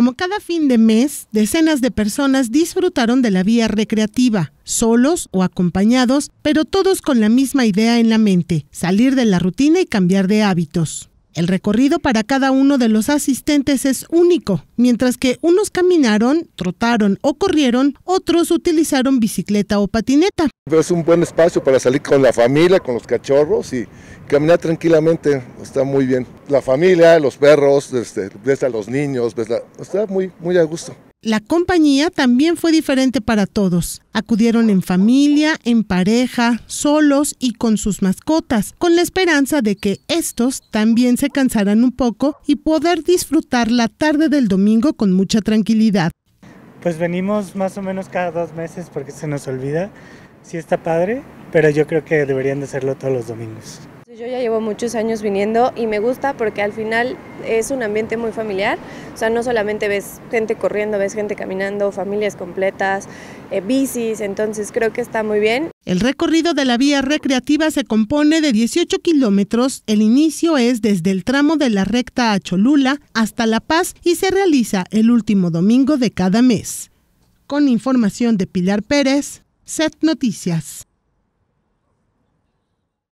Como cada fin de mes, decenas de personas disfrutaron de la vía recreativa, solos o acompañados, pero todos con la misma idea en la mente, salir de la rutina y cambiar de hábitos. El recorrido para cada uno de los asistentes es único. Mientras que unos caminaron, trotaron o corrieron, otros utilizaron bicicleta o patineta. Es un buen espacio para salir con la familia, con los cachorros y caminar tranquilamente. Está muy bien. La familia, los perros, este, ves a los niños, está muy, muy a gusto. La compañía también fue diferente para todos. Acudieron en familia, en pareja, solos y con sus mascotas, con la esperanza de que estos también se cansaran un poco y poder disfrutar la tarde del domingo con mucha tranquilidad. Pues venimos más o menos cada dos meses porque se nos olvida. Sí está padre, pero yo creo que deberían de hacerlo todos los domingos. Yo ya llevo muchos años viniendo y me gusta porque al final es un ambiente muy familiar. O sea, no solamente ves gente corriendo, ves gente caminando, familias completas, eh, bicis, entonces creo que está muy bien. El recorrido de la vía recreativa se compone de 18 kilómetros. El inicio es desde el tramo de la recta a Cholula hasta La Paz y se realiza el último domingo de cada mes. Con información de Pilar Pérez, Set Noticias.